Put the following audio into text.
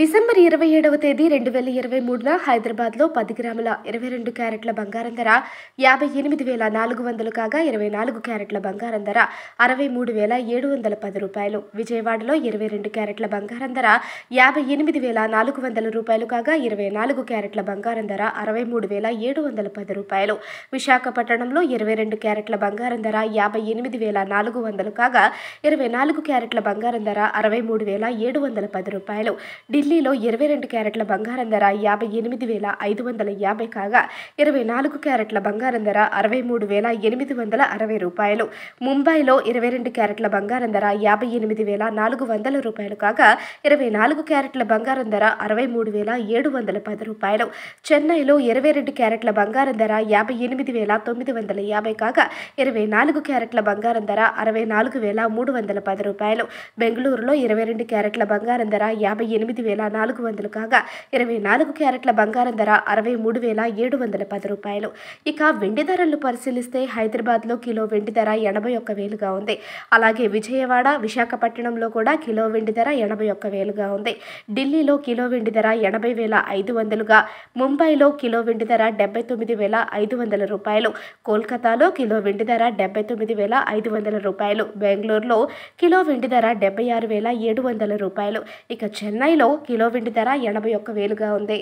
December ఇరవై ఏడవ తేదీ రెండు వేల ఇరవై మూడున హైదరాబాద్లో పది గ్రాముల ఇరవై రెండు క్యారెట్ల బంగారం ధర యాభై ఎనిమిది వేల నాలుగు వందలు కాగా ఇరవై నాలుగు క్యారెట్ల బంగారం ధర అరవై మూడు వేల ఏడు వందల పది రూపాయలు విజయవాడలో ఇరవై రెండు క్యారెట్ల బంగారం ధర యాభై ఎనిమిది వేల నాలుగు వందల రూపాయలు కాగా ఇరవై నాలుగు క్యారెట్ల బంగారం ధర అరవై మూడు వేల ఏడు వందల పది రూపాయలు విశాఖపట్నంలో ఇరవై రెండు క్యారెట్ల బంగారం ధర యాభై ఎనిమిది వేల నాలుగు వందలు కాగా ఇరవై నాలుగు క్యారెట్ల బంగారం ధర అరవై మూడు వేల ఏడు వందల పది రూపాయలు ఢిల్లీలో ఇరవై రెండు క్యారెట్ల బంగారం ధర యాభై ఎనిమిది వేల ఐదు వందల యాభై కాగా ఇరవై నాలుగు క్యారెట్ల బంగారం ధర అరవై మూడు వేల ఎనిమిది వందల అరవై రూపాయలు ముంబైలో ఇరవై రెండు క్యారెట్ల బంగారం ధర యాభై ఎనిమిది వేల నాలుగు వందల రూపాయలు కాగా ఇరవై నాలుగు క్యారెట్ల బంగారం ధర అరవై మూడు వేల ఏడు వందల పది రూపాయలు చెన్నైలో ఇరవై రెండు క్యారెట్ల బంగారం ధర యాభై ఎనిమిది వేల తొమ్మిది వందల యాభై కాగా ఇరవై నాలుగు క్యారెట్ల బంగారం ధర అరవై నాలుగు వేల మూడు వందల పది రూపాయలు బెంగళూరులో ఇరవై రెండు క్యారెట్ల బంగారం ధర యాభై ఎనిమిది వేల వేల నాలుగు వందలు కాగా ఇరవై నాలుగు క్యారెట్ల బంగారం ధర అరవై మూడు వేల ఏడు వందల పది రూపాయలు ఇక వెండి ధరలు పరిశీలిస్తే హైదరాబాద్లో కిలో వెండి ధర ఎనభై ఒక్క వేలుగా ఉంది అలాగే విజయవాడ విశాఖపట్నంలో కూడా కిలో వెండి ధర ఎనభై ఒక్క వేలుగా ఉంది ఢిల్లీలో కిలో వెండి ధర ఎనభై వేల ఐదు వందలుగా ముంబైలో కిలో వెండి ధర డెబ్బై తొమ్మిది వేల ఐదు వందల రూపాయలు కోల్కతాలో కిలో వెండి ధర డెబ్బై తొమ్మిది వేల ఐదు వందల రూపాయలు బెంగళూరులో కిలో వెండి ధర డెబ్బై ఆరు వేల ఏడు వందల రూపాయలు ఇక చెన్నైలో కిలో వెండి ధర ఎనభై ఒక్క వేలుగా ఉంది